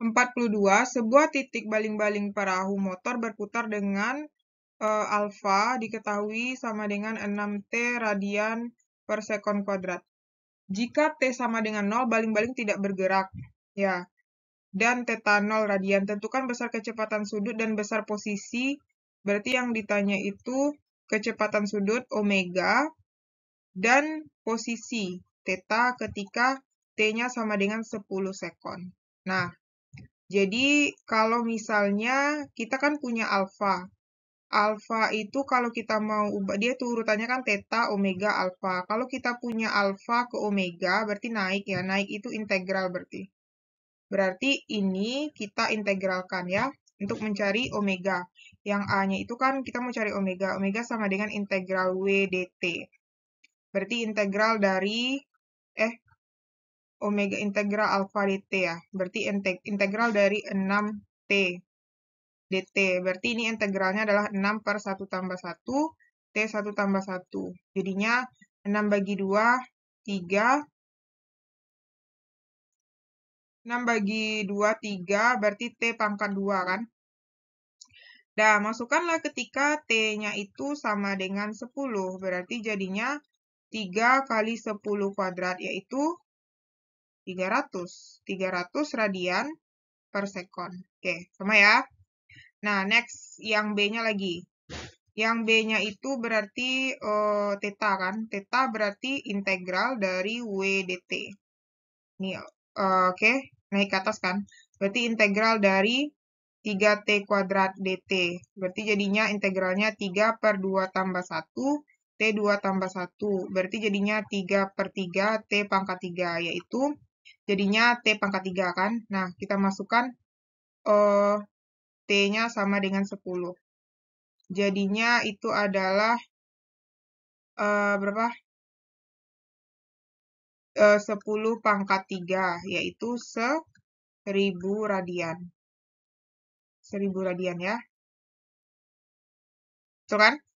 42. Sebuah titik baling-baling perahu motor berputar dengan uh, alfa diketahui sama dengan 6T radian per sekon kuadrat. Jika T sama dengan 0, baling-baling tidak bergerak. Ya. Dan teta 0 radian. Tentukan besar kecepatan sudut dan besar posisi. Berarti yang ditanya itu kecepatan sudut omega dan posisi teta ketika t-nya sama dengan 10 sekon. Nah, jadi kalau misalnya kita kan punya alfa. Alfa itu kalau kita mau ubah dia tuh urutannya kan theta, omega, alfa. Kalau kita punya alfa ke omega berarti naik ya. Naik itu integral berarti. Berarti ini kita integralkan ya untuk mencari omega. Yang A-nya itu kan kita mau cari omega. Omega sama dengan integral W dt. Berarti integral dari eh omega integral alfa dt ya. Berarti integral dari 6t dt. Berarti ini integralnya adalah 6 per 1 tambah 1, t 1 tambah 1. Jadinya 6 bagi 2, 3. 6 bagi 2, 3, berarti T pangkat 2 kan? Nah, masukkanlah ketika T-nya itu sama dengan 10, berarti jadinya 3 kali 10 kuadrat, yaitu 300. 300 radian per sekon. Oke, sama ya. Nah, next yang B-nya lagi. Yang B-nya itu berarti uh, eh, theta kan? Theta berarti integral dari W dt. Ini uh, eh, oke, okay. naik ke atas kan? Berarti integral dari 3t kuadrat dt. Berarti jadinya integralnya 3 per 2 tambah 1 T2 tambah 1, berarti jadinya 3 per 3 T pangkat 3, yaitu jadinya T pangkat 3 kan. Nah, kita masukkan uh, T-nya sama dengan 10. Jadinya itu adalah uh, berapa? Eh, uh, 10 pangkat 3, yaitu 1000 radian. 1000 radian ya. Itu kan?